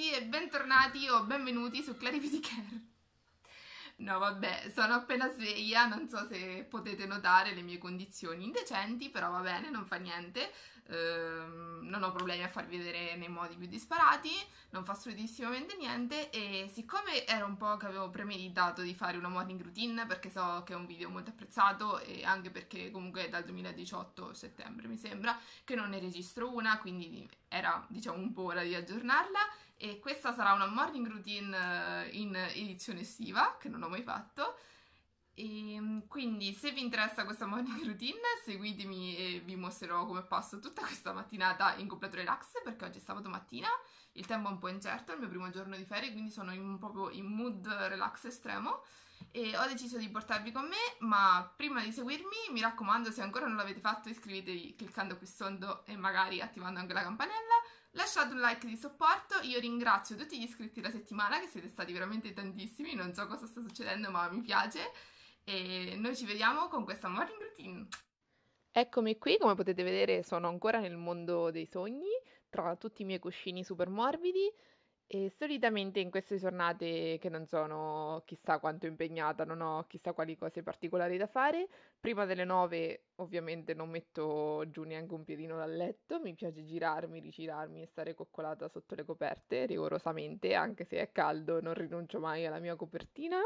tutti e bentornati o benvenuti su Clarivity Care. No vabbè, sono appena sveglia, non so se potete notare le mie condizioni indecenti, però va bene, non fa niente. Ehm, non ho problemi a farvi vedere nei modi più disparati, non fa stupidissimamente niente e siccome era un po' che avevo premeditato di fare una morning routine perché so che è un video molto apprezzato e anche perché comunque è dal 2018 settembre mi sembra che non ne registro una quindi era diciamo un po' ora di aggiornarla e questa sarà una morning routine eh, in edizione estiva che non ho mai fatto e ehm, quindi se vi interessa questa morning routine seguitemi e vi mostrerò come passo tutta questa mattinata in completo relax perché oggi è sabato mattina, il tempo è un po' incerto, è il mio primo giorno di ferie quindi sono in, proprio in mood relax estremo e ho deciso di portarvi con me ma prima di seguirmi mi raccomando se ancora non l'avete fatto iscrivetevi cliccando qui sotto e magari attivando anche la campanella Lasciate un like di supporto, io ringrazio tutti gli iscritti la settimana che siete stati veramente tantissimi, non so cosa sta succedendo ma mi piace e noi ci vediamo con questa morning routine. Eccomi qui, come potete vedere sono ancora nel mondo dei sogni, tra tutti i miei cuscini super morbidi e solitamente in queste giornate che non sono chissà quanto impegnata, non ho chissà quali cose particolari da fare, prima delle nove ovviamente non metto giù neanche un piedino dal letto, mi piace girarmi, rigirarmi e stare coccolata sotto le coperte rigorosamente, anche se è caldo non rinuncio mai alla mia copertina.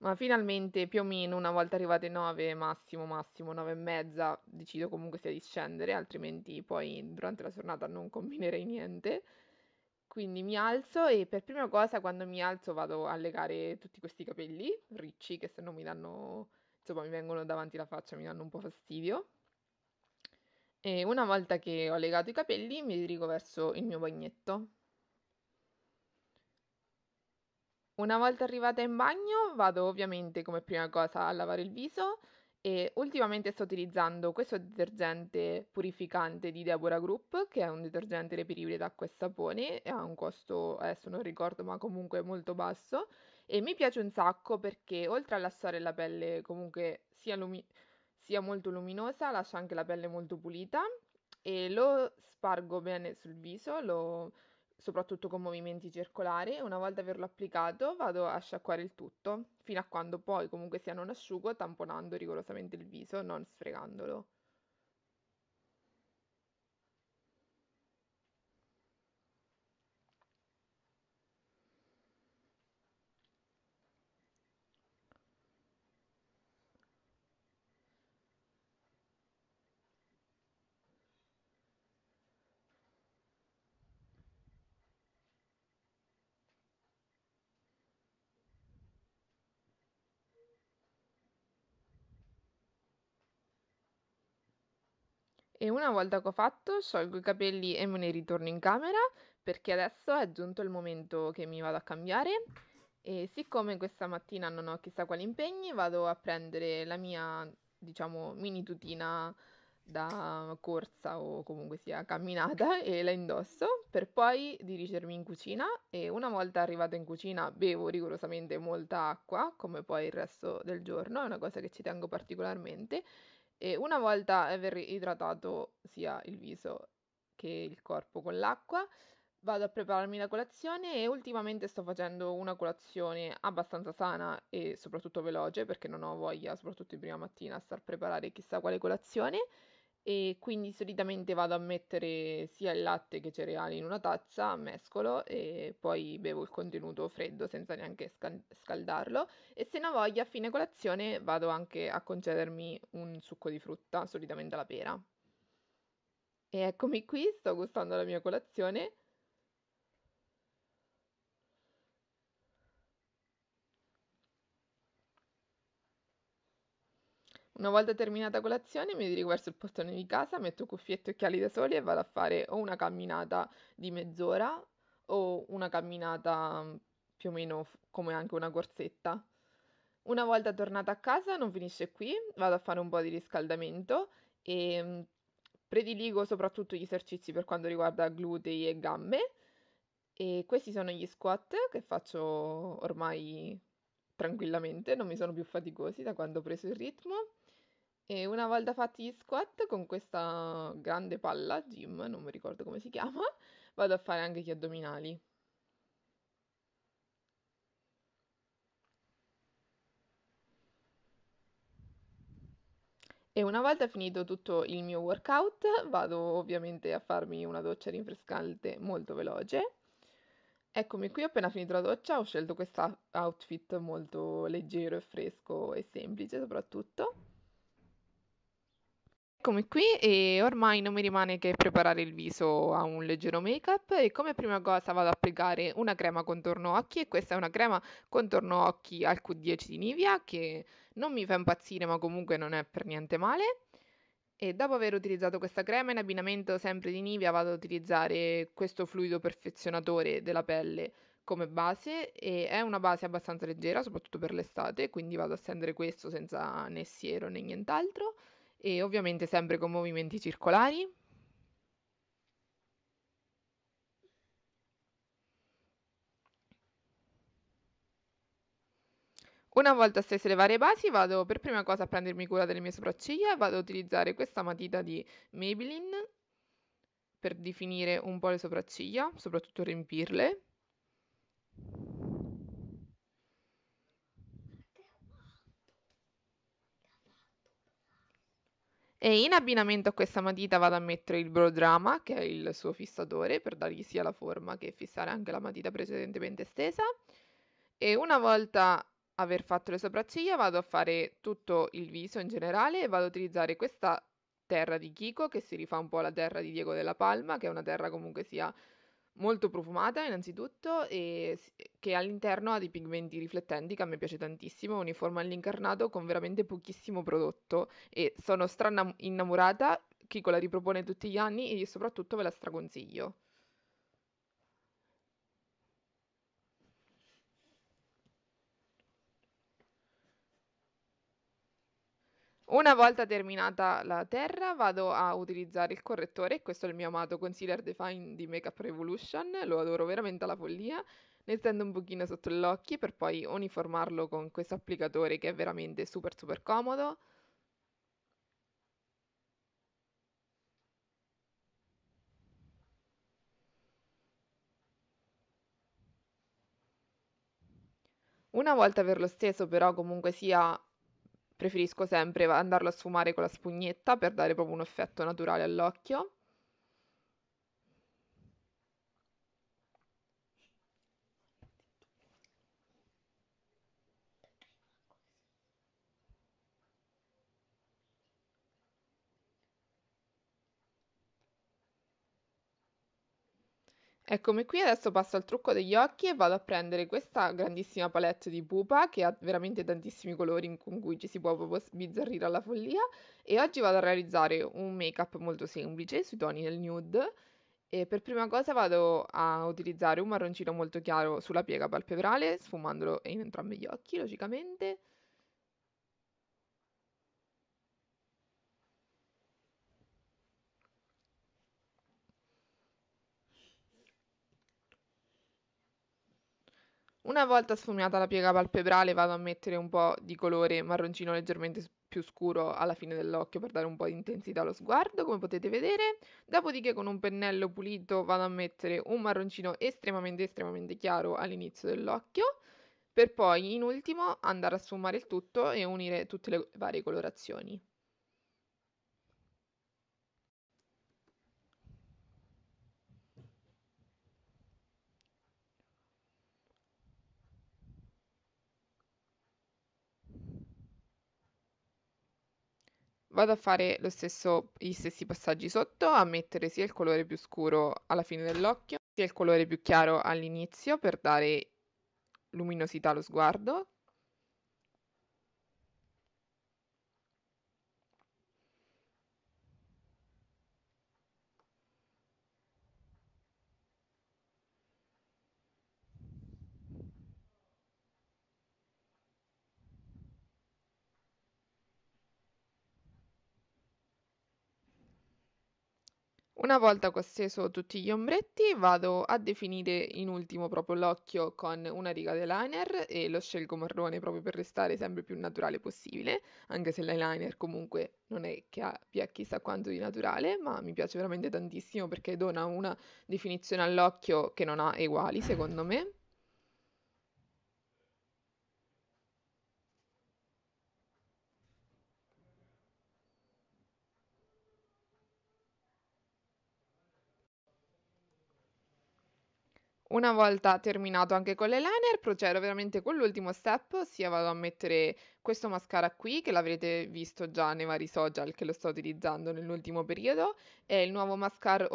Ma finalmente, più o meno, una volta arrivate 9, massimo, massimo 9 e mezza, decido comunque sia di scendere, altrimenti poi durante la giornata non combinerei niente. Quindi mi alzo e per prima cosa quando mi alzo vado a legare tutti questi capelli ricci che se no mi danno, insomma, mi vengono davanti la faccia, mi danno un po' fastidio. E una volta che ho legato i capelli mi dirigo verso il mio bagnetto. Una volta arrivata in bagno vado ovviamente come prima cosa a lavare il viso e ultimamente sto utilizzando questo detergente purificante di Deborah Group che è un detergente reperibile d'acqua e sapone e ha un costo, adesso non ricordo, ma comunque molto basso e mi piace un sacco perché oltre a lasciare la pelle comunque sia, lumi- sia molto luminosa lascia anche la pelle molto pulita e lo spargo bene sul viso, lo soprattutto con movimenti circolari una volta averlo applicato vado a sciacquare il tutto, fino a quando poi comunque sia non asciugo, tamponando rigorosamente il viso, non sfregandolo. E una volta che ho fatto, sciolgo i capelli e me ne ritorno in camera perché adesso è giunto il momento che mi vado a cambiare. E siccome questa mattina non ho chissà quali impegni, vado a prendere la mia, diciamo, mini tutina da corsa o comunque sia camminata e la indosso per poi dirigermi in cucina e una volta arrivata in cucina bevo rigorosamente molta acqua come poi il resto del giorno, è una cosa che ci tengo particolarmente e una volta eh, aver idratato sia il viso che il corpo con l'acqua, vado a prepararmi la colazione e ultimamente sto facendo una colazione abbastanza sana e soprattutto veloce perché non ho voglia, soprattutto in prima mattina, a star preparare chissà quale colazione e quindi solitamente vado a mettere sia il latte che i cereali in una tazza, mescolo e poi bevo il contenuto freddo senza neanche scaldarlo e se ne voglia a fine colazione vado anche a concedermi un succo di frutta, solitamente la pera. E eccomi qui, sto gustando la mia colazione. Una volta terminata colazione mi dirigo verso il portone di casa, metto cuffiette e occhiali da sole e vado a fare o una camminata di mezz'ora o una camminata mm, più o meno come anche una corsetta. Una volta tornata a casa non finisce qui, vado a fare un po' di riscaldamento e mm, prediligo soprattutto gli esercizi per quanto riguarda glutei e gambe e questi sono gli squat che faccio ormai tranquillamente, non mi sono più faticosi da quando ho preso il ritmo e una volta fatti gli squat con questa grande palla, gym, non mi ricordo come si chiama, vado a fare anche gli addominali. E una volta finito tutto il mio workout, vado ovviamente a farmi una doccia rinfrescante molto veloce. Eccomi qui, ho appena finito la doccia, ho scelto questo outfit molto leggero e fresco e semplice soprattutto. Eccomi qui e ormai non mi rimane che preparare il viso a un leggero make-up e come prima cosa vado ad applicare una crema contorno occhi e questa è una crema contorno occhi al Q10 di Nivea che non mi fa impazzire ma comunque non è per niente male. E dopo aver utilizzato questa crema in abbinamento sempre di Nivea vado ad utilizzare questo fluido perfezionatore della pelle come base e è una base abbastanza leggera soprattutto per l'estate quindi vado a stendere questo senza né siero né nient'altro e ovviamente sempre con movimenti circolari. Una volta stesse le varie basi vado per prima cosa a prendermi cura delle mie sopracciglia e vado ad utilizzare questa matita di Maybelline per definire un po' le sopracciglia, soprattutto riempirle. E in abbinamento a questa matita vado a mettere il brodrama, che è il suo fissatore, per dargli sia la forma che fissare anche la matita precedentemente stesa. E una volta aver fatto le sopracciglia vado a fare tutto il viso in generale e vado ad utilizzare questa terra di Kiko che si rifà un po' alla terra di Diego della Palma, che è una terra comunque sia molto profumata innanzitutto e che all'interno ha dei pigmenti riflettenti che a me piace tantissimo, uniforme all'incarnato con veramente pochissimo prodotto e sono strana innamorata, Kiko la ripropone tutti gli anni e soprattutto ve la straconsiglio. Una volta terminata la terra vado a utilizzare il correttore, questo è il mio amato Concealer Define di Makeup Revolution, lo adoro veramente alla follia, ne stendo un pochino sotto gli occhi per poi uniformarlo con questo applicatore che è veramente super super comodo. Una volta averlo steso però comunque sia preferisco sempre andarlo a sfumare con la spugnetta per dare proprio un effetto naturale all'occhio. Eccomi qui, adesso passo al trucco degli occhi e vado a prendere questa grandissima palette di pupa che ha veramente tantissimi colori con cui ci si può proprio sbizzarrire alla follia e oggi vado a realizzare un make-up molto semplice sui toni del nude e per prima cosa vado a utilizzare un marroncino molto chiaro sulla piega palpebrale sfumandolo in entrambi gli occhi logicamente Una volta sfumata la piega palpebrale vado a mettere un po' di colore marroncino leggermente più scuro alla fine dell'occhio per dare un po' di intensità allo sguardo, come potete vedere. Dopodiché con un pennello pulito vado a mettere un marroncino estremamente estremamente chiaro all'inizio dell'occhio per poi in ultimo andare a sfumare il tutto e unire tutte le varie colorazioni. vado a fare stesso, gli stessi passaggi sotto, a mettere sia il colore più scuro alla fine dell'occhio, sia il colore più chiaro all'inizio per dare luminosità allo sguardo, Una volta che ho steso tutti gli ombretti, vado a definire in ultimo proprio l'occhio con una riga di eyeliner e lo scelgo marrone proprio per restare sempre più naturale possibile, anche se l'eyeliner comunque non è che abbia chissà quanto di naturale, ma mi piace veramente tantissimo perché dona una definizione all'occhio che non ha uguali secondo me. Una volta terminato anche con l'eyeliner, procedo veramente con l'ultimo step, ossia vado a mettere questo mascara qui, che l'avrete visto già nei vari social che lo sto utilizzando nell'ultimo periodo, è il nuovo mascara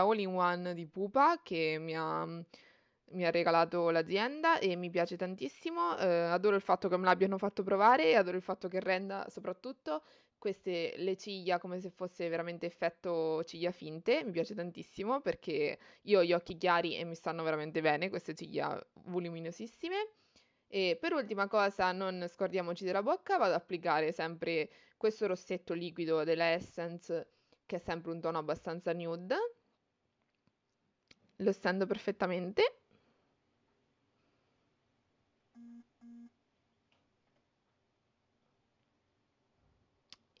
all-in-one di Pupa che mi ha, mi ha regalato l'azienda e mi piace tantissimo, eh, adoro il fatto che me l'abbiano fatto provare e adoro il fatto che renda soprattutto queste, le ciglia come se fosse veramente effetto ciglia finte, mi piace tantissimo perché io ho gli occhi chiari e mi stanno veramente bene queste ciglia voluminosissime. E per ultima cosa, non scordiamoci della bocca, vado ad applicare sempre questo rossetto liquido della Essence, che è sempre un tono abbastanza nude. Lo stendo perfettamente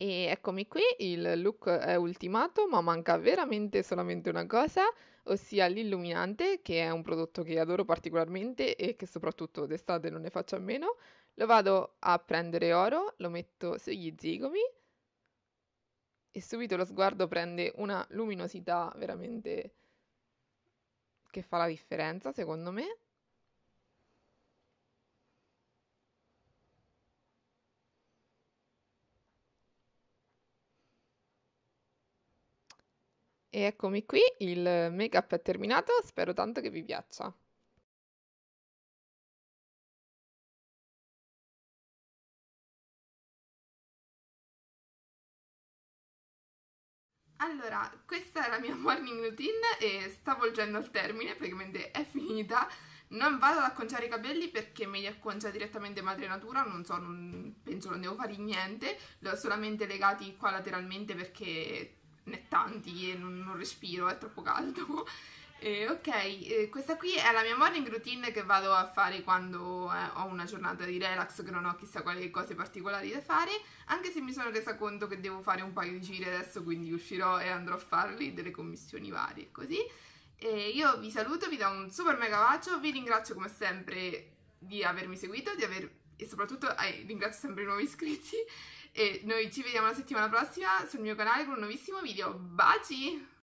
E eccomi qui, il look è ultimato, ma manca veramente solamente una cosa, ossia l'illuminante, che è un prodotto che adoro particolarmente e che soprattutto d'estate non ne faccio a meno. Lo vado a prendere oro, lo metto sugli zigomi e subito lo sguardo prende una luminosità veramente che fa la differenza, secondo me. E eccomi qui, il make-up è terminato, spero tanto che vi piaccia. Allora, questa è la mia morning routine e sta volgendo al termine, praticamente è finita. Non vado ad acconciare i capelli perché me li acconcia direttamente madre natura, non so, non, penso non devo fare niente, li ho solamente legati qua lateralmente perché né tanti, non, non respiro, è troppo caldo. Eh, ok, eh, questa qui è la mia morning routine che vado a fare quando eh, ho una giornata di relax, che non ho chissà quali cose particolari da fare, anche se mi sono resa conto che devo fare un paio di giri adesso, quindi uscirò e andrò a farli delle commissioni varie, così. io vi saluto, vi do un super mega bacio, vi ringrazio come sempre di avermi seguito, di aver... e soprattutto eh, ringrazio sempre i nuovi iscritti e noi ci vediamo la settimana prossima sul mio canale con un nuovissimo video. Baci!